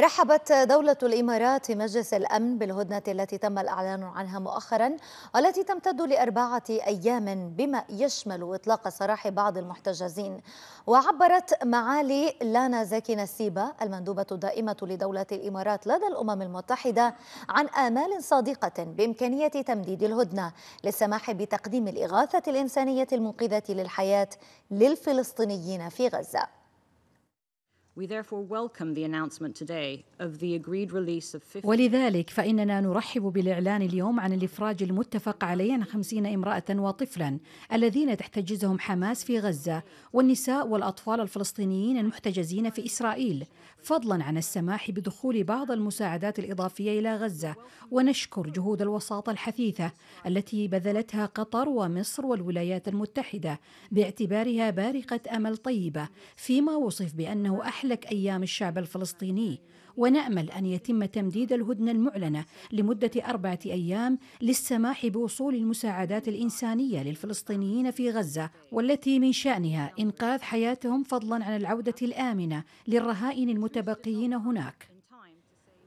رحبت دولة الإمارات في مجلس الأمن بالهدنة التي تم الإعلان عنها مؤخرا والتي تمتد لأربعة أيام بما يشمل إطلاق سراح بعض المحتجزين وعبرت معالي لانا زكي نسيبة المندوبة الدائمة لدولة الإمارات لدى الأمم المتحدة عن آمال صادقة بإمكانية تمديد الهدنة للسماح بتقديم الإغاثة الإنسانية المنقذة للحياة للفلسطينيين في غزة ولذلك فإننا نرحب بالإعلان اليوم عن الإفراج المتفق عليه عن خمسين امرأة وطفلا الذين تحتجزهم حماس في غزة والنساء والأطفال الفلسطينيين المحتجزين في إسرائيل فضلا عن السماح بدخول بعض المساعدات الإضافية إلى غزة ونشكر جهود الوساطة الحثيثة التي بذلتها قطر ومصر والولايات المتحدة باعتبارها بارقة أمل طيبة فيما وصف بأنه أحلى تستهلك أيام الشعب الفلسطيني ونأمل أن يتم تمديد الهدنة المعلنة لمدة أربعة أيام للسماح بوصول المساعدات الإنسانية للفلسطينيين في غزة والتي من شأنها إنقاذ حياتهم فضلا عن العودة الآمنة للرهائن المتبقيين هناك